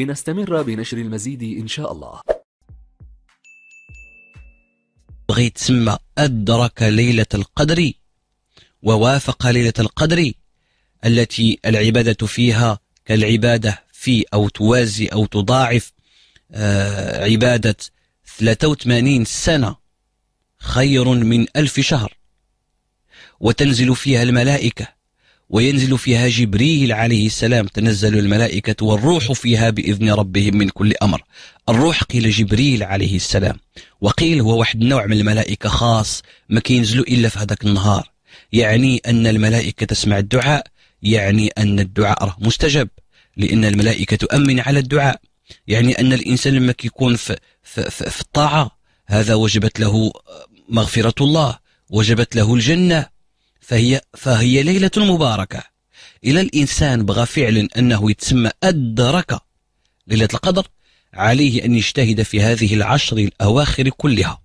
لنستمر بنشر المزيد إن شاء الله بغيت غيتسمى أدرك ليلة القدر ووافق ليلة القدر التي العبادة فيها كالعبادة في أو توازي أو تضاعف آه، عبادة 83 سنة خير من ألف شهر وتنزل فيها الملائكة وينزل فيها جبريل عليه السلام تنزل الملائكة والروح فيها بإذن ربهم من كل أمر الروح قيل جبريل عليه السلام وقيل هو واحد النوع من الملائكة خاص ما كينزلوا إلا في هذاك النهار يعني أن الملائكة تسمع الدعاء يعني أن الدعاء راه لأن الملائكة تؤمن على الدعاء يعني أن الإنسان لما كيكون في, في, في, في الطاعة هذا وجبت له مغفرة الله وجبت له الجنة فهي فهي ليلة مباركة إلى الإنسان بغى فعلا أنه يتسمى أدرك ليلة القدر عليه أن يجتهد في هذه العشر الأواخر كلها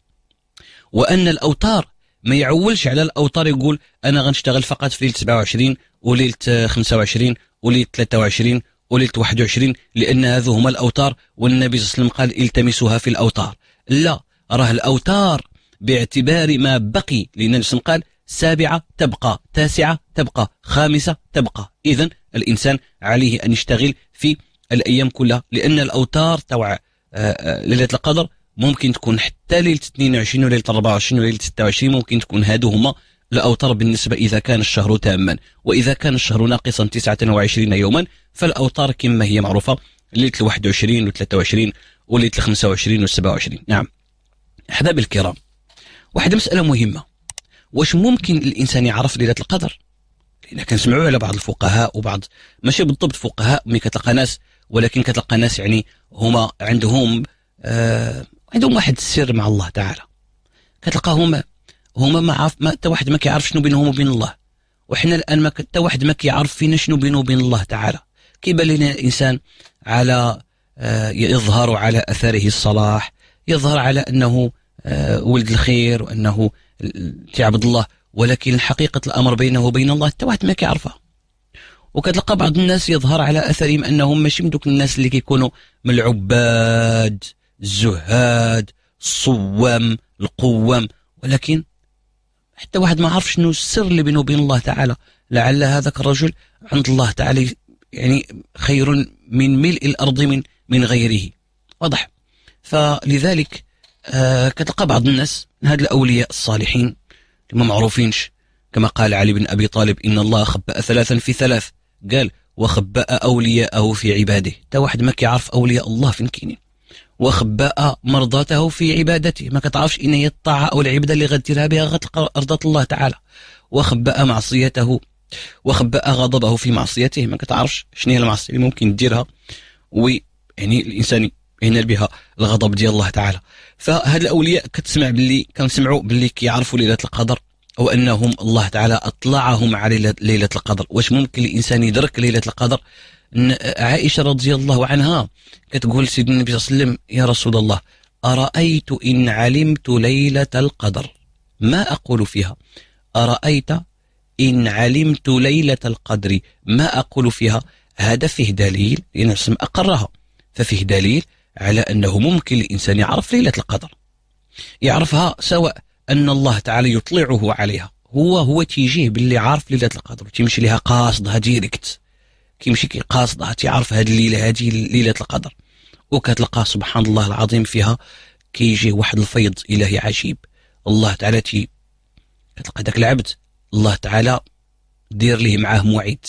وأن الأوتار ما يعولش على الأوتار يقول أنا غنشتغل فقط في ليلة 27 وليلة 25 وليلة 23 وليلة 21 لأن هذو هما الأوتار والنبي صلى الله عليه وسلم قال التمسوها في الأوتار لا راه الأوتار باعتبار ما بقي لأن النبي قال سابعة تبقى تاسعة تبقى خامسة تبقى إذا الإنسان عليه أن يشتغل في الأيام كلها لأن الأوتار توع آه، آه، ليلة القدر ممكن تكون حتى ليلة 22 وليلة 24 وليلة 26 ممكن تكون هادو هما الأوتار بالنسبة إذا كان الشهر تاما وإذا كان الشهر ناقصا 29 يوما فالأوتار كما هي معروفة ليلة 21 و 23 وليلة 25 و 27 نعم أحباب الكرام واحدة مسألة مهمة واش ممكن الانسان يعرف ليله القدر لان كنسمعوا على بعض الفقهاء وبعض ماشي بالضبط فقهاء مي كتلقى ناس ولكن كتلقى ناس يعني هما عندهم آه عندهم واحد السر مع الله تعالى كتلقاهم هما ما عارف ما حتى واحد ما كيعرف شنو بينهم وبين الله وحنا الان ما حتى واحد ما كيعرف فينا شنو بينه وبين الله تعالى كيبان لنا الانسان على آه يظهر على اثره الصلاح يظهر على انه آه ولد الخير وانه تعبد الله ولكن حقيقة الأمر بينه وبين الله حتى واحد ما كيعرفها وكتلقى بعض الناس يظهر على أثرهم أنهم ماشي من دوك الناس اللي كيكونوا من العباد الزهاد الصوام القوام ولكن حتى واحد ما عرف شنو السر اللي بينه وبين الله تعالى لعل هذاك الرجل عند الله تعالى يعني خير من ملء الأرض من من غيره واضح فلذلك آه كتلقى بعض الناس من هاد الأولياء الصالحين اللي ما معروفينش كما قال علي بن أبي طالب إن الله خبأ ثلاثا في ثلاث قال وخبأ أولياءه في عباده تا واحد ما كيعرف أولياء الله فين كاينين وخباء مرضاته في عبادته ما كتعرفش ان هي الطاعه او العباده اللي غديرها بها غتلقى رضات الله تعالى وخباء معصيته وخباء غضبه في معصيته ما كتعرفش شنو هي المعصيه اللي ممكن ديرها ويعني الانسان ينال بها الغضب ديال الله تعالى فهاد الاولياء كتسمع باللي كنسمعوا باللي كيعرفوا ليله القدر وانهم الله تعالى اطلعهم على ليله القدر واش ممكن الانسان يدرك ليله القدر عائشه رضي الله عنها كتقول سيدنا النبي صلى الله عليه وسلم يا رسول الله ارايت ان علمت ليله القدر ما اقول فيها ارايت ان علمت ليله القدر ما اقول فيها هذا فيه دليل لان اقرها ففيه دليل على أنه ممكن الانسان يعرف ليلة القدر يعرفها سواء أن الله تعالى يطلعه عليها هو هو تيجيه باللي عارف ليلة القدر تيمشي لها قاصدها ديريكت كيمشي كي قاصدها تيعرف هذه الليلة هذه ليلة القدر وكتلقى سبحان الله العظيم فيها كيجي واحد الفيض إلهي عجيب الله تعالى تي كتلقى داك العبد الله تعالى دير ليه معاه موعد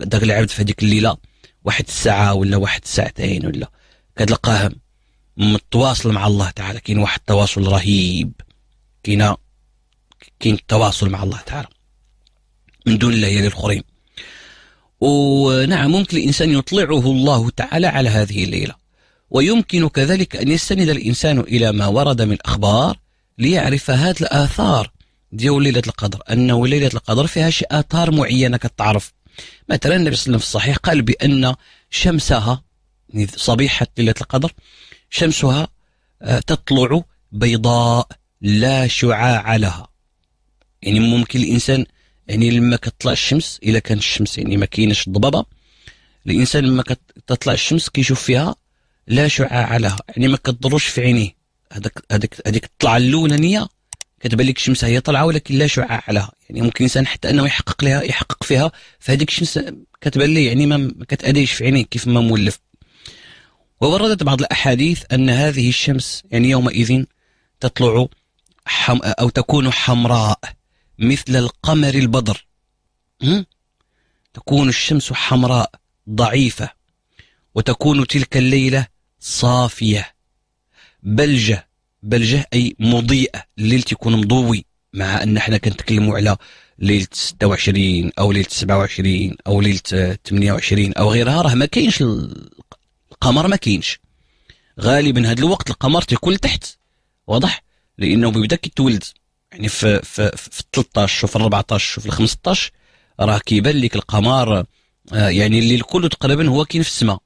داك العبد في هذيك الليله واحد الساعه ولا واحد الساعتين ولا كتلقاه متواصل مع الله تعالى كاين واحد التواصل رهيب كاين كاين التواصل مع الله تعالى من دون الله الاخرين ونعم ممكن الإنسان يطلعه الله تعالى على هذه الليلة ويمكن كذلك أن يستند الإنسان إلى ما ورد من أخبار ليعرف هذه الآثار ديال ليلة القدر أنه ليلة القدر فيها شي آثار معينة كتعرف مثلا النبي صلى الله عليه وسلم في الصحيح قال بأن شمسها يعني صبيحة ليلة القدر شمسها آه، تطلع بيضاء لا شعاع لها يعني ممكن الإنسان يعني لما كتطلع الشمس إذا كان الشمس يعني ما كاينش الضبابة الإنسان لما كتطلع الشمس كيشوف فيها لا شعاع لها يعني ما كتضرش في عينيه هذاك هذيك هذيك الطلعة الأولانية كتبان لك الشمس هي طالعه ولكن لا شعاع لها يعني ممكن الانسان حتى انه يحقق لها يحقق فيها فهذيك الشمس كتبان ليه يعني ما كتاديش في عينيه كيف ما مولف ووردت بعض الأحاديث أن هذه الشمس يعني يومئذ تطلع حم أو تكون حمراء مثل القمر البدر تكون الشمس حمراء ضعيفة وتكون تلك الليلة صافية بلجة بلجة أي مضيئة الليل تكون مضوي مع أن احنا كنتكلموا على ليلة 26 أو ليلة 27 أو ليلة 28 أو غيرها راه ما كاينش القمر ما كاينش غالبا هذا الوقت القمر تيكون تحت واضح لانه بيبدا كيتولد يعني في في في 13 وفي 14 وفي 15 راه كيبان لك القمر آه، يعني الليل كله تقريبا هو كاين في السماء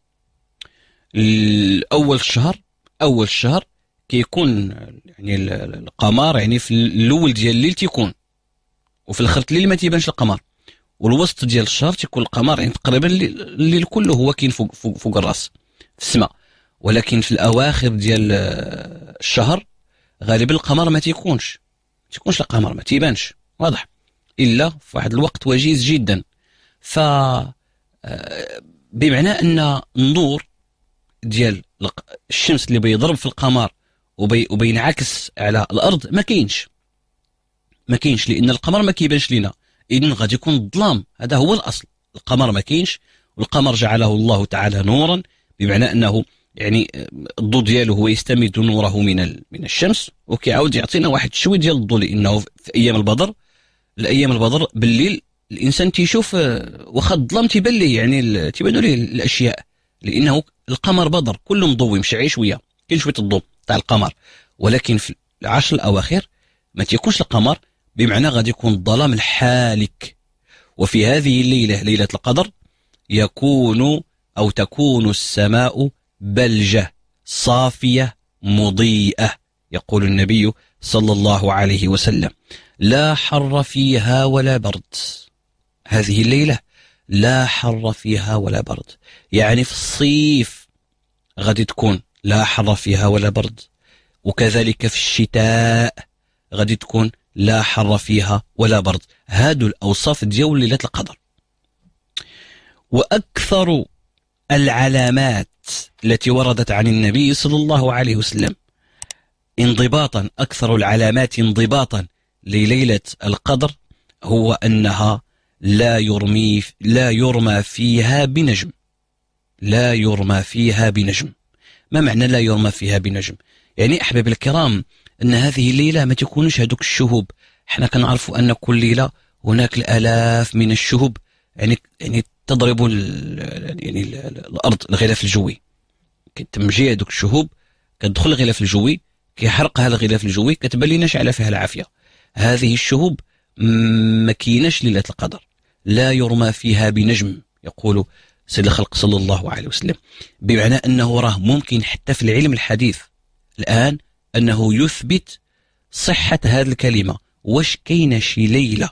اول الشهر اول الشهر كيكون يعني القمر يعني في الاول ديال الليل تيكون وفي الاخر الليل ما تيبانش القمر والوسط ديال الشهر تيكون القمر يعني تقريبا الليل كله هو كاين فوق, فوق, فوق الراس في السماء ولكن في الاواخر ديال آه، الشهر غالبا القمر ما تيكونش ما تيكونش القمر ما تيبانش واضح الا في واحد الوقت وجيز جدا ف آه، بمعنى ان النور ديال الشمس اللي بيضرب في القمر وبي وبينعكس على الارض ما كاينش ما كاينش لان القمر ما كيبانش لينا اذا غادي يكون الظلام هذا هو الاصل القمر ما كاينش والقمر جعله الله تعالى نورا بمعنى انه يعني الضوء ديالو هو يستمد نوره من من الشمس وكيعاود يعطينا واحد شوي ديال الضوء لانه في ايام البدر الايام البدر بالليل الانسان تيشوف آه، واخا الظلام تيبان ليه يعني تيبان ليه الاشياء لانه القمر بدر كله مضوي مشعي شويه كاين شويه الضوء تاع القمر ولكن في العشر الاواخر ما تيكونش القمر بمعنى غادي يكون الظلام الحالك وفي هذه الليله ليله القدر يكون أو تكون السماء بلجة صافية مضيئة يقول النبي صلى الله عليه وسلم لا حر فيها ولا برد هذه الليلة لا حر فيها ولا برد يعني في الصيف غادي تكون لا حر فيها ولا برد وكذلك في الشتاء غادي تكون لا حر فيها ولا برد هادو الأوصاف ديال ليلة القدر وأكثر العلامات التي وردت عن النبي صلى الله عليه وسلم انضباطا أكثر العلامات انضباطا لليلة القدر هو أنها لا يرمي لا يرمى فيها بنجم لا يرمى فيها بنجم ما معنى لا يرمى فيها بنجم يعني أحباب الكرام أن هذه الليلة ما تكونش هذوك الشهوب احنا كنعرفوا أن كل ليلة هناك الآلاف من الشهوب يعني يعني تضرب يعني الارض الغلاف الجوي كتمجيع هذوك الشهوب كتدخل الغلاف الجوي كيحرق هذا الغلاف الجوي كتبان لنا شعله فيها العافيه هذه الشهوب ما كايناش ليله القدر لا يرمى فيها بنجم يقول سيد الخلق صلى الله عليه وسلم بمعنى انه راه ممكن حتى في العلم الحديث الان انه يثبت صحه هذه الكلمه واش كاينه شي ليله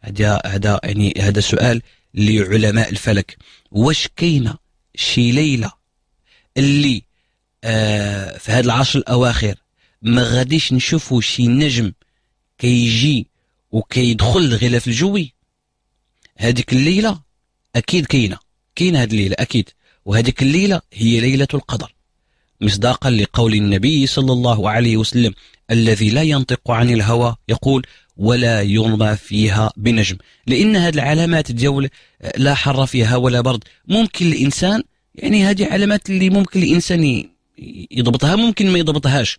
هذا هذا يعني هذا سؤال لعلماء الفلك واش كاينه شي ليله اللي آه في هاد العشر الاواخر ما غاديش نشوفوا شي نجم كيجي وكيدخل الغلاف الجوي هذيك الليله اكيد كاينه كاينه هاد الليله اكيد وهذيك الليله هي ليله القدر مصداقا لقول النبي صلى الله عليه وسلم الذي لا ينطق عن الهوى يقول ولا يرمى فيها بنجم لأن هذه العلامات الجولة آه، لا حر فيها ولا برد ممكن الإنسان يعني هذه علامات اللي ممكن الإنسان يضبطها ممكن ما يضبطهاش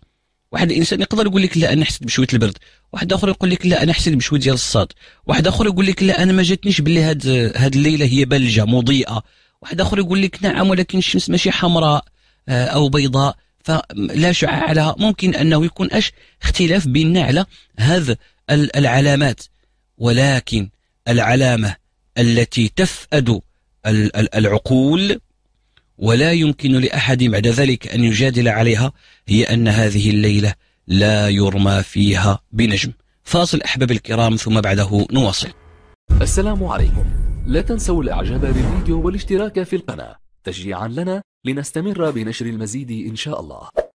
واحد الانسان يقدر يقول لك لا انا حسيت بشويه البرد واحد اخر يقول لك لا انا حسيت بشويه ديال الصاد واحد اخر يقول لك لا انا ما جاتنيش باللي هاد هاد الليله هي بلجه مضيئه واحد اخر يقول لك نعم ولكن الشمس ماشي حمراء آه، او بيضاء فلا شعاع عليها ممكن انه يكون اش اختلاف بيننا على هذا العلامات ولكن العلامة التي تفأد العقول ولا يمكن لأحد بعد ذلك أن يجادل عليها هي أن هذه الليلة لا يرمى فيها بنجم فاصل أحباب الكرام ثم بعده نواصل السلام عليكم لا تنسوا الإعجاب بالفيديو والاشتراك في القناة تشجيعا لنا لنستمر بنشر المزيد إن شاء الله